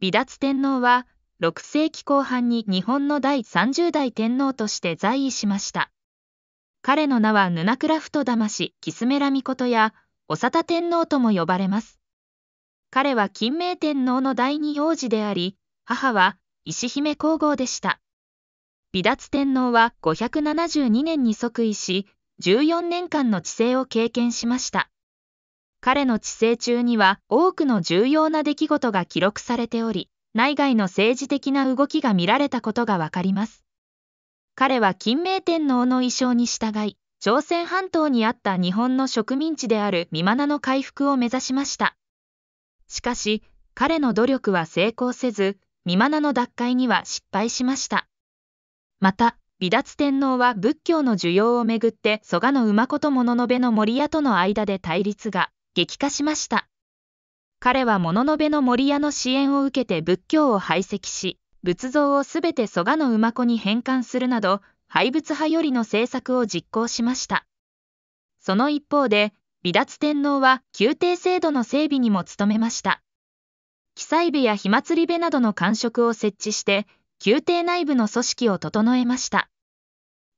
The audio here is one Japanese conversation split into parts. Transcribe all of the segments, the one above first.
美脱天皇は6世紀後半に日本の第30代天皇として在位しました。彼の名はヌナクラフト。魂、キスメラミコや、オサタ天皇とも呼ばれます。彼は金明天皇の第二王子であり、母は石姫皇后でした。美脱天皇は572年に即位し、14年間の治世を経験しました。彼の治世中には多くの重要な出来事が記録されており、内外の政治的な動きが見られたことがわかります。彼は金明天皇の意匠に従い、朝鮮半島にあった日本の植民地であるミマナの回復を目指しました。しかし、彼の努力は成功せず、ミマナの奪回には失敗しました。また、離脱天皇は仏教の需要をめぐって蘇我の馬子と物の部の森屋との間で対立が、激化しました。彼は物の部の森屋の支援を受けて仏教を排斥し、仏像をすべて蘇我の馬子に返還するなど、廃仏派よりの政策を実行しました。その一方で、離脱天皇は宮廷制度の整備にも努めました。記載部や火祭り部などの官職を設置して、宮廷内部の組織を整えました。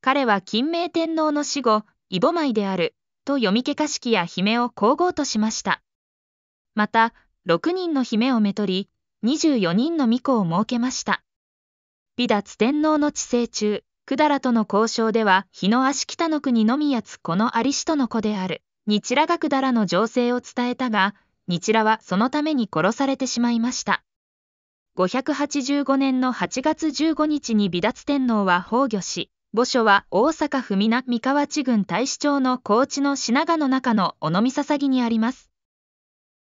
彼は金明天皇の死後、イボマイであると読みけかしきや姫を皇后としました。また、6人の姫をめとり、24人の巫女を設けました。美脱天皇の治世中、百済との交渉では、日の足北の国のみやつこの有志との子である、日羅が百済の情勢を伝えたが、日羅はそのために殺されてしまいました。585年の8月15日に美脱天皇は崩御し、墓所は大阪府南三河地郡大使町の高知の品賀の中の尾道佐捧ぎにあります。